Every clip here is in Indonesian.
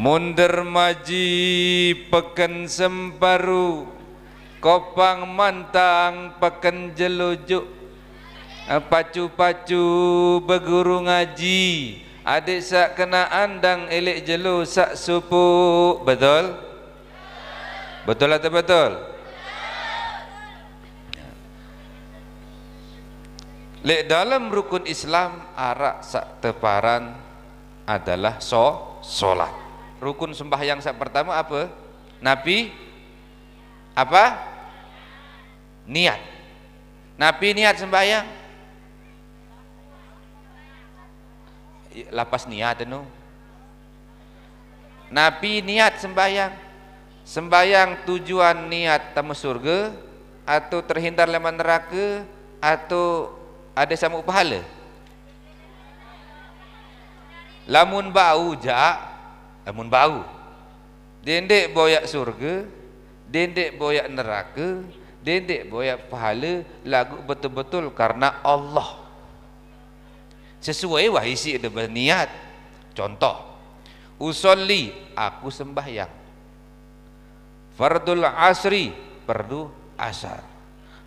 Munder maji peken sembaru Kopang mantang peken jelujuk eh, Pacu-pacu beguru ngaji Adik sak kena andang elik jelu sak supuk Betul? Betul atau betul? Lek dalam rukun Islam arak sak teparan adalah so solat rukun sembahyang pertama apa? Nabi apa? Niat. Nabi niat sembahyang. Lapas niat anu. Nabi niat sembahyang. Sembahyang tujuan niat tamu surga atau terhindar leman neraka atau ada sama pahala. Lamun bau ja amun bau, dendek boyak surga dendek boyak neraka dendek boyak pahala lagu betul-betul karena Allah sesuai wahai si ada berniat contoh usolli aku sembahyang fardul asri perdu asar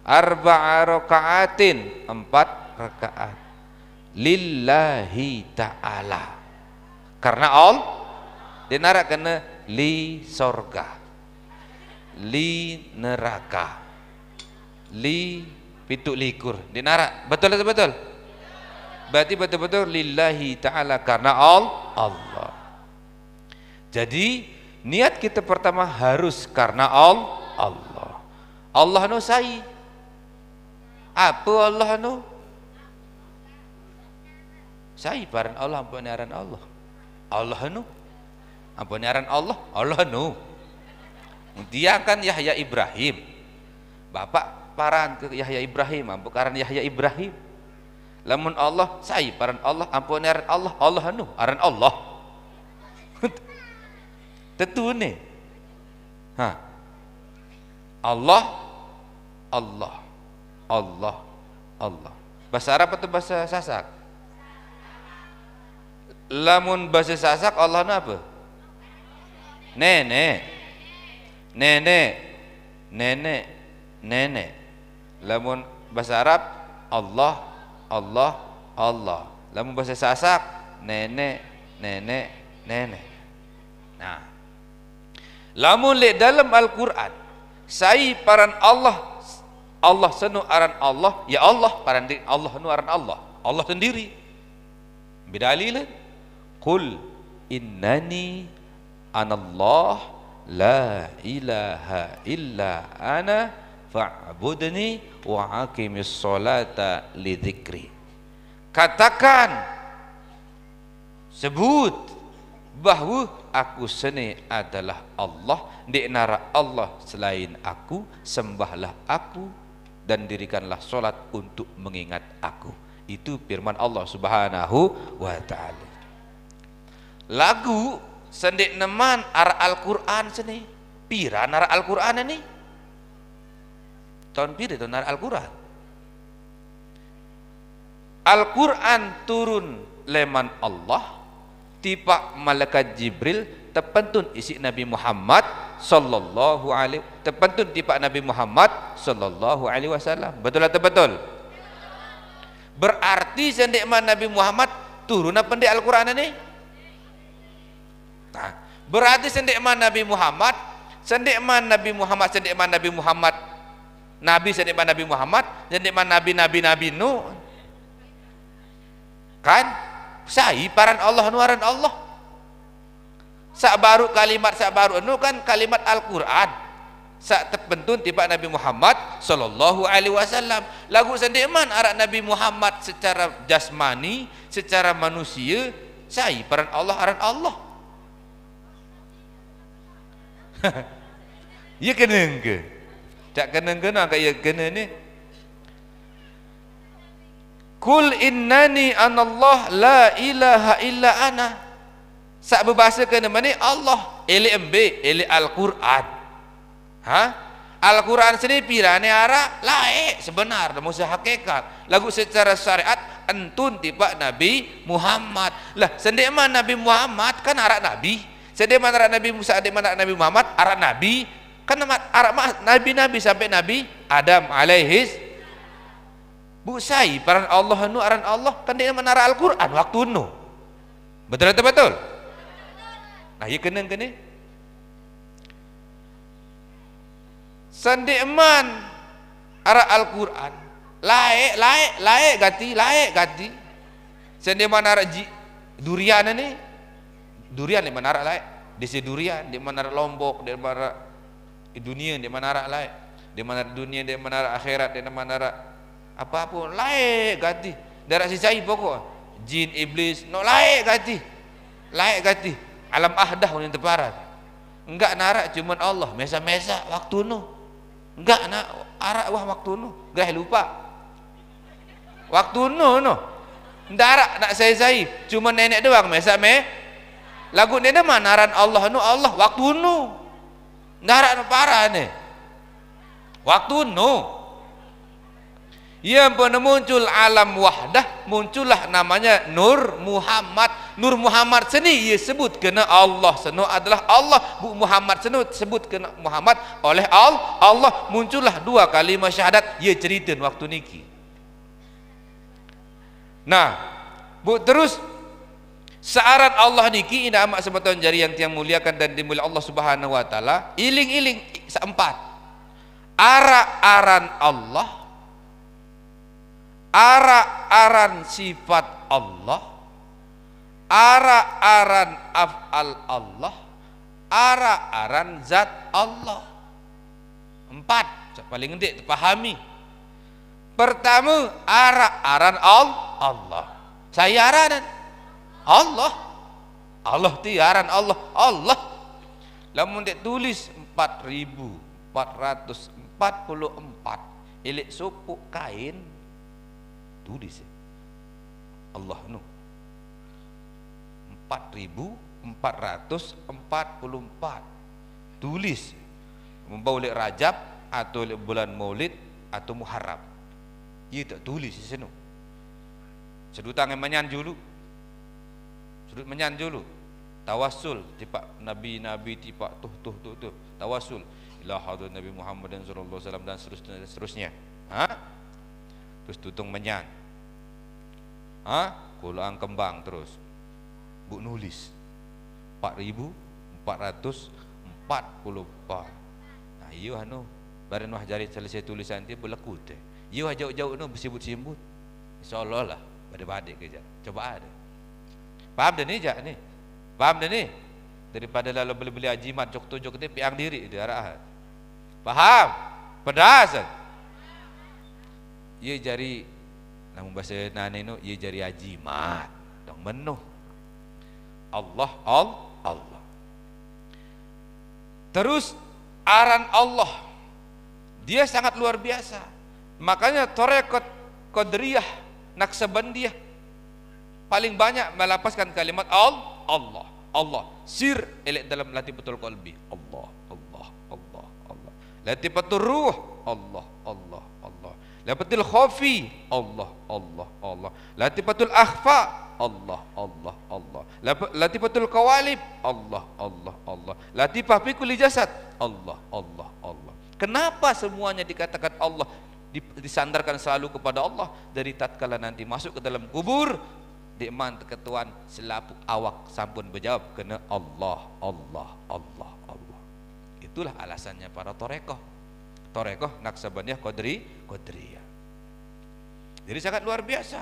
arba'a rakaatin empat rakaat lillahi ta'ala karena Allah dinarak kena li sorga li neraka li pitu likur dinarak betul atau betul berarti betul-betul lillahi ta'ala karena Allah jadi niat kita pertama harus karena Allah Allah no sai apa Allah nu? sayi paran Allah bukan Allah Allah nu apa aran Allah Allah nu dia kan Yahya Ibrahim bapak paran ke Yahya Ibrahim ampun aran Yahya Ibrahim lamun Allah saya paran Allah ampun aran Allah Allah nu aran Allah tentu nih ha Allah Allah Allah Allah bahasa Arab atau bahasa Sasak lamun bahasa Sasak Allah nu apa nenek nenek nenek nenek lamun bahasa Arab Allah Allah Allah lamun bahasa Sasak nenek nenek nenek nah lamun le dalam Al-Qur'an sai paran Allah Allah senu aran Allah ya Allah paran Allah nu aran Allah Allah sendiri beda alilan qul innani anallah la ilaha illa ana fa'budni wa aqimis salata li katakan sebut bahwa aku seni adalah Allah di nara Allah selain aku sembahlah aku dan dirikanlah solat untuk mengingat aku itu firman Allah subhanahu wa ta'ala lagu sendik neman arah Al-Quran sini pira arah Al-Quran ini tahun pira tahun arah Al-Quran Al-Quran turun leman Allah tipak malaikat Jibril tepentun isi Nabi Muhammad sallallahu alaihi tepentun tiba Nabi Muhammad sallallahu alaihi wasallam betul atau betul berarti sendik Nabi Muhammad turun apa pendek Al-Quran ini Berarti sendikman Nabi Muhammad, sendikman Nabi Muhammad, sendikman Nabi Muhammad, Nabi sendikman Nabi Muhammad, sendikman Nabi Nabi Nabi Nu. Kan? Sahi paran Allah nuaran Allah. Sak baru kalimat sak baru nu kan kalimat Al-Qur'an. Sak terbentuk tiba Nabi Muhammad sallallahu alaihi wasallam. Lagu sendikman arak Nabi Muhammad secara jasmani, secara manusia, sahi paran Allah aran Allah ya kena ke? Tak kena-kena kat ya kena ni. Kul innani anallah la ilaha illa ana. Sak berbahasa kena mana Allah. Elek embe, elek Al-Quran. Ha? Al-Quran sendiri pirane arah laik sebenar musa hakikat. Lagu secara syariat entun tiba Nabi Muhammad. Lah sendik mana Nabi Muhammad kan arak Nabi. Sedih mana Nabi Musa, adik mana Nabi Muhammad, arah Nabi, kan arah Nabi-Nabi sampai Nabi Adam alaihis bu busai paran Allah nu aran Allah kan dia menara Al-Qur'an waktu nu. Betul atau betul? Nah, ya kena kene. Sandi eman arah Al-Qur'an. Lae lae lae gati lae gati. Sandi mana arah durian ini durian di menara lain di si durian di menara lombok di menara dunia di menara lain di menara dunia di menara akhirat di menara apa lain ganti darah si cai pokok jin iblis no lain ganti lain ganti alam ahdah yang terparat enggak narak cuman Allah mesa-mesa waktu nu enggak nak arak wah waktu nu gak lupa waktu nu no ndarak nak saya saya cuma nenek doang mesa me lagu ini mah naran Allah nu Allah waktu nu naran parah nih waktu nu yang pernah muncul alam wahdah muncullah namanya Nur Muhammad Nur Muhammad seni ia sebut kena Allah seno adalah Allah Bu Muhammad seno sebut kena Muhammad oleh Allah Allah muncullah dua kalimat syahadat ia ceritain waktu niki nah Bu terus Saarat Allah niki ina amak semeton jari yang tiang muliakan dan dimulia Allah Subhanahu wa taala, iling-iling seempat. Ara-aran Allah, ara-aran sifat Allah, ara-aran af'al Allah, ara-aran zat Allah. Empat, paling gede pahami. Pertama, ara-aran Allah. Saya aranan. Allah Allah tiaran Allah Allah lamun dek tulis 4444 ilik supuk kain tulis Allah nu 4444 tulis membawa membaulik rajab atau bulan maulid atau muharram ia tak tulis sih seno. sedutangan emanyan dulu menyan dulu tawasul tipak nabi-nabi tipak tuh tuh tuh tuh tawasul ila hadrat Nabi Muhammad dan sallallahu alaihi wasallam dan seterusnya dan seterusnya ha terus tutung menyan ha kulang kembang terus bu nulis 4444 nah iyo anu bareng wah jari selesai tulisan dia berlaku eh. iyo jauh-jauh nu bersibut-sibut insyaallah lah pada badik kerja coba ada Paham dia ni jak ni? Paham dia ni? Daripada lalu beli-beli ajimat jok-jok ni piang diri di arah. Paham? Pedas. Ye jari namun bahasa nane nu ye jari ajimat dong menuh. Allah al Allah. Terus aran Allah dia sangat luar biasa. Makanya torekot Qadrariyah, Naksabandiyah paling banyak melapaskan kalimat Allah, Allah, Allah. Sir elek dalam latifatul qalbi. Allah, Allah, Allah, Allah. betul ruh, Allah, Allah, Allah. betul khafi, Allah, Allah, Allah. betul akhfa, Allah, Allah, Allah. betul kawalib, Allah, Allah, Allah. Latifah fi kuli jasad, Allah, Allah, Allah. Kenapa semuanya dikatakan Allah? disandarkan selalu kepada Allah dari tatkala nanti masuk ke dalam kubur di ketuan selapuk awak sampun berjawab kena Allah Allah Allah Allah itulah alasannya para torekoh torekoh naksabannya kodri kodria, jadi sangat luar biasa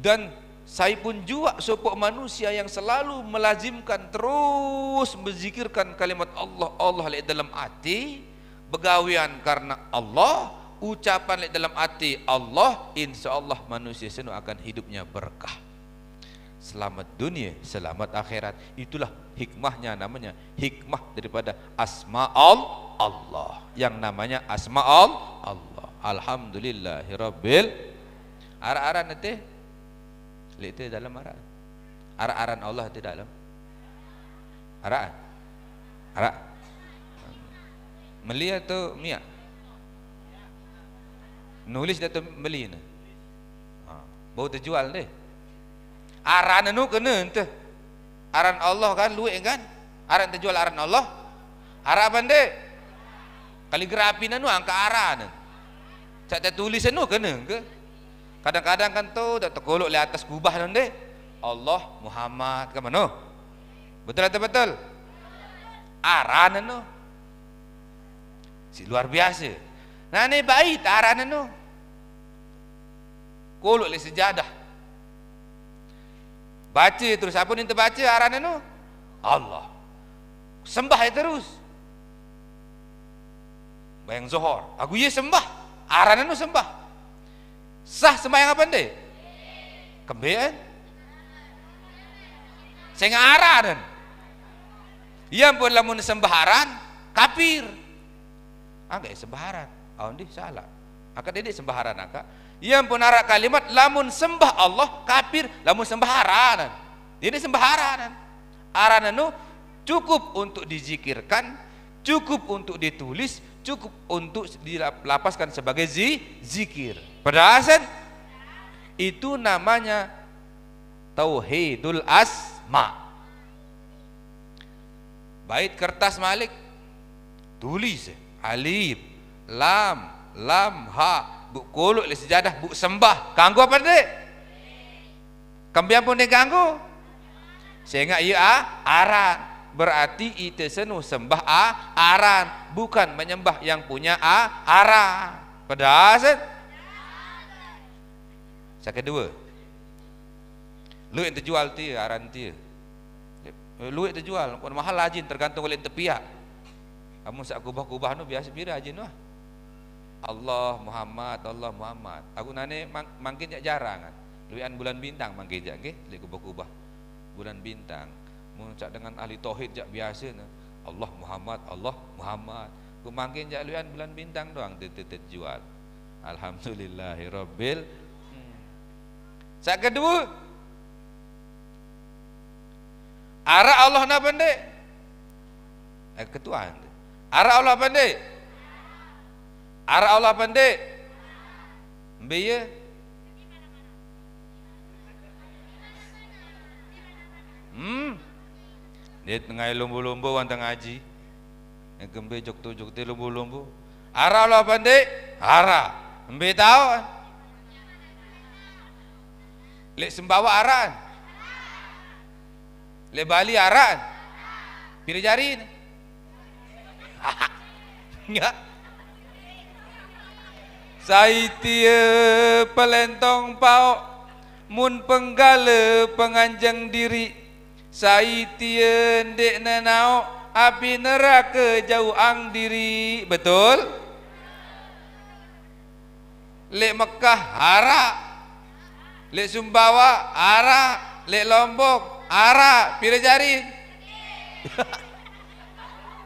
dan saya pun juga sopok manusia yang selalu melazimkan terus berzikirkan kalimat Allah Allah dalam hati begawian karena Allah ucapan dalam hati Allah insya Allah manusia senu akan hidupnya berkah selamat dunia selamat akhirat itulah hikmahnya namanya hikmah daripada asmaul Allah yang namanya asmaul Allah alhamdulillahirabbil ara aran nanti lihat dalam ara ara-aran Allah di dalam ara ara melihat tu miak Nulis datu beli na. Ha, baru terjual deh. Aran nu kena Aran Allah kan luik kan? Aran terjual aran Allah. harapan bande. Kaligrafi nu angka aran. Cak tulis nu kena ke? Kadang-kadang kan tu datu tergolok le atas kubah nan Allah Muhammad ke mana? Betul atau betul? Aran nu. Si luar biasa. Nah ni baik aran anu kuluk li sejadah baca terus apa yang terbaca arahnya no Allah sembah terus bayang zuhur aku ye ya sembah arahnya no sembah sah sembahyang apa ni kembean Saya ngarah dan yang pun lamun sembaharan kapir enggak, sembaharan oh ini salah akak dedek sembaharan akak yang penarak kalimat lamun sembah Allah kafir lamun sembah aranan ini sembah aranan aranan itu cukup untuk dizikirkan cukup untuk ditulis cukup untuk dilapaskan sebagai zi, zikir pedasan itu namanya tauhidul asma bait kertas malik tulis alif lam lam ha buk kuluk le sejadah buk sembah ganggu apa dek kambian pun dek ganggu saya ingat ia ah, aran berarti itu senu sembah a ah, aran bukan menyembah yang punya a ah, aran pedas saya kan? kedua lu yang terjual dia ya, aran dia lu yang terjual kau mahal lajin tergantung oleh tepiak kamu sak kubah-kubah nu biasa biru aja nu no? Allah Muhammad Allah Muhammad aku nane mang mangkin jarang kan lewian bulan bintang mangkin jak nggih lek kubah-kubah bulan bintang mun cak dengan ahli tauhid jak biasa na. Allah Muhammad Allah Muhammad ku mangkin jak lewian bulan bintang doang titit jual alhamdulillahirabbil hmm. sak kedua arah Allah na pandai eh, ketuaan arah Allah pandai Arah Allah pendek. Biye. Ya. Hmm. Di tengah lumbu-lumbu wong aji, ngaji. Gembe jok tu jok lumbu-lumbu. Arah Allah pendek. Arah. Mbe tahu. Kan? Lek sembawa arah. Kan? Lek Bali arah. Pirjari. Kan? Enggak. Saitie pelentong pau, mun penggale penganjang diri Saitie ndek nenau api neraka jauh ang diri betul Lek Mekah arak Lek Sumbawa arak Lek Lombok arak Pira jari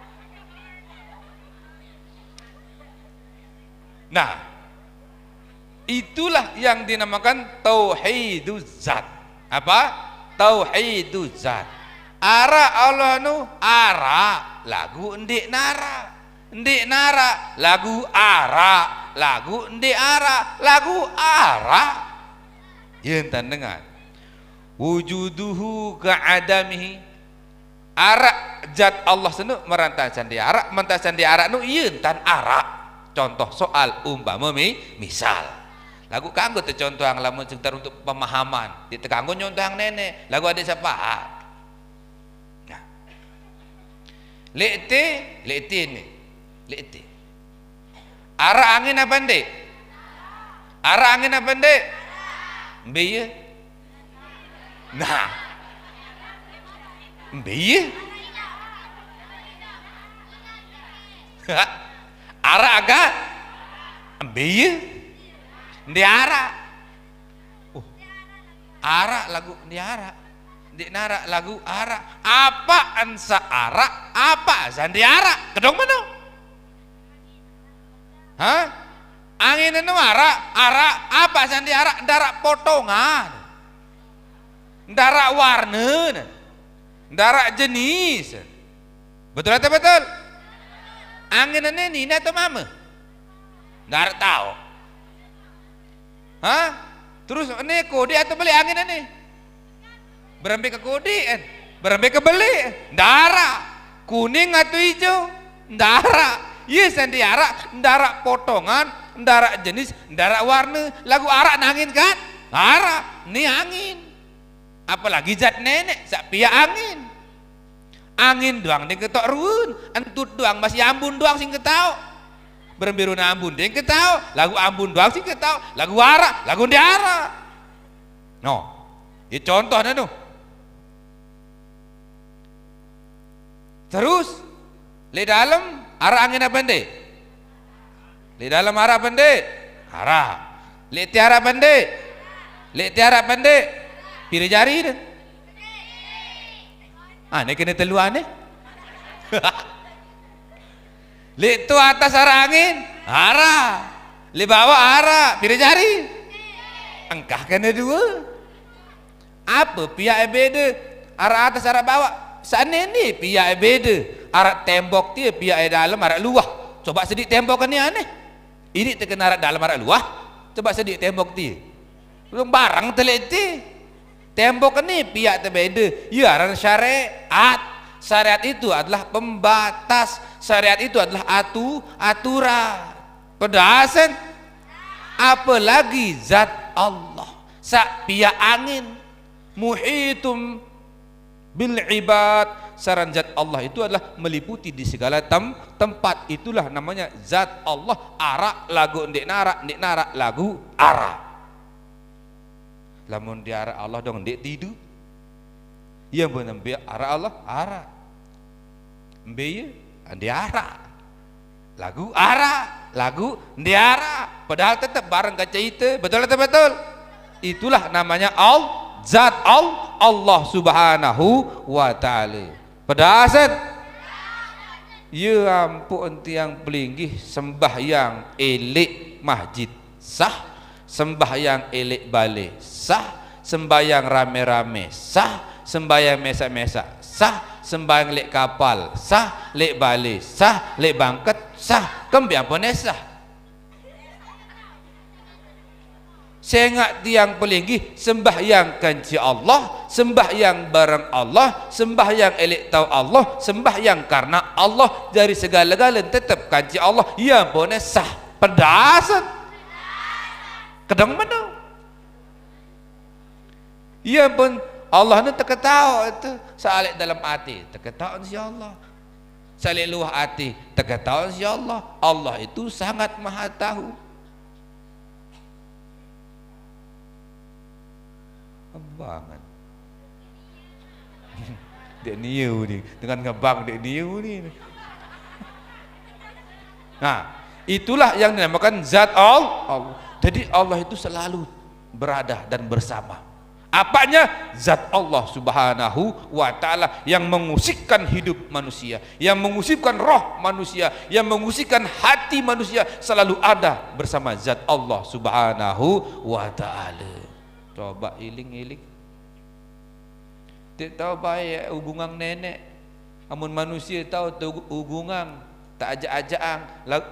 Nah Itulah yang dinamakan tauhiduz zat. Apa? Tauhiduz zat. Ara Allah nu ara lagu ndik nara. Ndik nara lagu ara, lagu ndik ara, lagu ara. Yen dengar. Wujuduhu ka'adamihi arak zat Allah senu merantasan di arak mentasan di arak nu ieu tan arak contoh soal umpama mi misal lagu kanggo tu contoh yang lamun sekitar untuk pemahaman di tekanggo contoh yang nenek lagu ada siapa ah. nah lekte lekte ni lekte arah angin apa ndi arah angin apa ndi biye nah biye arah agak biye Ndi Uh. Ara lagu ndi di nara lagu ara. Apa ansa ara? Apa sandi ara? Kedong mana? Hah? Angin anu ara, ara apa sandi ara? Darak potongan. Darak warna. Darak jenis. Betul atau betul? Angin ini nina atau mama? Darak tahu. Hah? Terus ini kodi atau beli angin ini? Berembe ke kodi, eh. ke beli, eh. darah kuning atau hijau, darah. Iya yes, sendi arak, darah potongan, darah jenis, darah warna. Lagu arak nangin kan? Arak, nih angin. Apalagi zat nenek, sapia angin. Angin doang ni ketok run, entut doang, masih ambun doang sing ketau. Berembiruna ambun deng ketau, lagu ambun doang sih ketau, lagu ara, lagu diara. No, ya contohnya no. Terus, le dalam arah angin apa pendek? Le dalam ara pendek, arah, Le tiara pendek, le tiara pendek, pilih jari deh. Ah, ini kena teluan eh. Lihat tu atas arah angin, arah. lihat bawah arah, pilih jari. Angkah kena dua. Apa pihak yang beda? Arah atas, arah bawah. Sana ni pihak yang beda. Arah tembok dia, pihak yang dalam, arah luah. Coba sedik tembok ni aneh. Ini terkena arah dalam, arah luah. Coba sedik tembok dia. Belum barang teliti. Tembok ni pihak terbeda. Ya, arah syariat. Syariat itu adalah Pembatas syariat itu adalah atu aturan pedasan apalagi zat Allah sak pia angin muhitum bil ibad saran zat Allah itu adalah meliputi di segala tem tempat itulah namanya zat Allah arak lagu ndik narak ndik narak lagu arak lamun di arak Allah dong ndik tidu. yang benar arak Allah arak mbe diara lagu ara lagu diara padahal tetap bareng kaca itu betul atau betul itulah namanya al zat al Allah subhanahu wa ta'ala padahal set ya ampun tiang pelinggih sembah yang elik masjid sah sembah yang elik balik sah sembah yang rame-rame sah sembah yang mesak-mesak sah sembahyang lek kapal sah lek bali sah lek bangket sah kembi apa sah Sengak tiang pelinggi sembahyang kanci Allah, sembahyang bareng Allah, sembahyang elek tahu Allah, sembahyang karena Allah dari segala-galanya tetap kanci Allah. Ya boleh sah pedasan. Kedang mana? Ya pun Allah tu terketawa itu salih dalam hati terketawa insya Allah salih luah hati terketawa insya Allah Allah itu sangat maha tahu abangan dia niu ni dengan ngebang dek niu ni nah itulah yang dinamakan zat Allah jadi Allah itu selalu berada dan bersama Apanya? Zat Allah subhanahu wa ta'ala yang mengusikkan hidup manusia, yang mengusikkan roh manusia, yang mengusikkan hati manusia selalu ada bersama zat Allah subhanahu wa ta'ala. Coba iling-iling. Tidak tahu baik hubungan nenek. Amun manusia tahu hubungan tak ajak-ajakang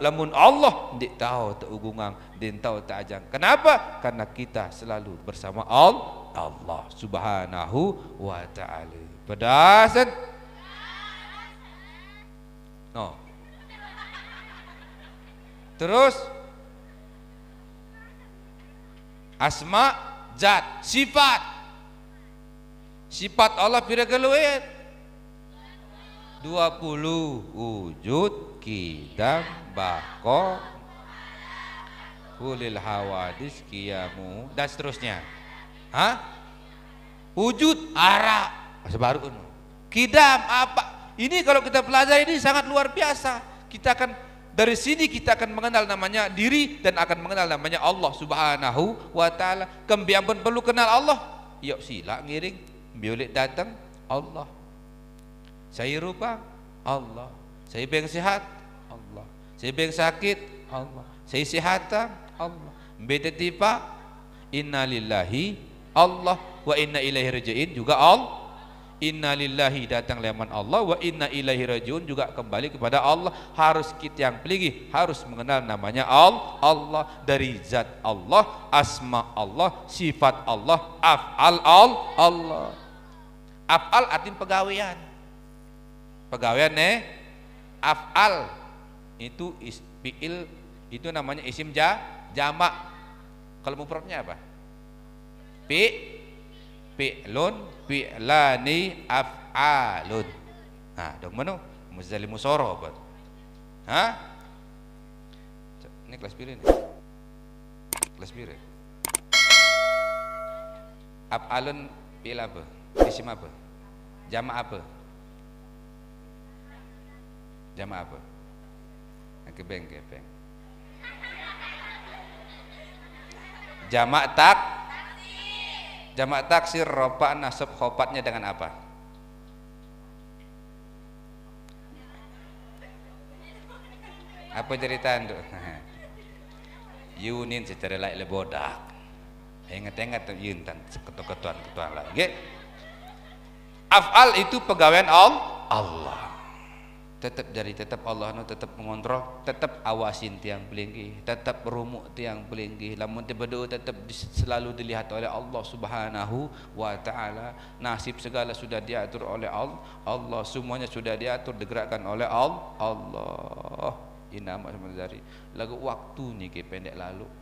lamun Allah di tahu tak ugungang dik tahu tak ajang kenapa karena kita selalu bersama Allah Allah subhanahu wa taala no terus asma zat sifat sifat Allah pira keluar 20 wujud kidam bako kulil hawadis kiamu dan seterusnya Hah? wujud arah sebaru kan? kidam apa ini kalau kita pelajari ini sangat luar biasa kita akan dari sini kita akan mengenal namanya diri dan akan mengenal namanya Allah subhanahu wa ta'ala kembiang pun perlu kenal Allah yuk sila ngiring biolit datang Allah saya rupa Allah saya yang sehat, Allah. Saya yang sakit, Allah. Saya sehat, Allah. Beda tipa, inna lillahi, Allah wa inna ilaihi raji'in juga Allah. Inna lillahi datang leman Allah wa inna ilaihi rajiun juga kembali kepada Allah harus kita yang peligi harus mengenal namanya Allah Allah dari zat Allah asma Allah sifat Allah af'al al Allah af'al artinya pegawaian pegawaian ne eh? af'al itu is, fi'il itu namanya isim ja, jamak. Kalau mufradnya apa? Fi fi'lun fi'lani af'alun. Nah, dong mana? Muzdali musoro buat. Hah? Ini kelas biru ini. Kelas biru. Af'alun fi'il apa? Isim apa? Jamak apa? Jama apa? Kebeng kebeng. Jamak tak Jamak taksir ropa nasab khopatnya dengan apa? Apa cerita itu? Yunin secara lain lebodak. Ingat-ingat yun ketua ketuan ketuan lagi. Afal itu pegawaian Allah. tetap dari tetap Allah no tetap mengontrol tetap awasin tiang pelinggi tetap rumuk tiang pelinggi lamun tiba tiba tetap selalu dilihat oleh Allah subhanahu wa taala nasib segala sudah diatur oleh Allah Allah semuanya sudah diatur digerakkan oleh Allah Allah inama sama dari lagu waktu ni ke pendek lalu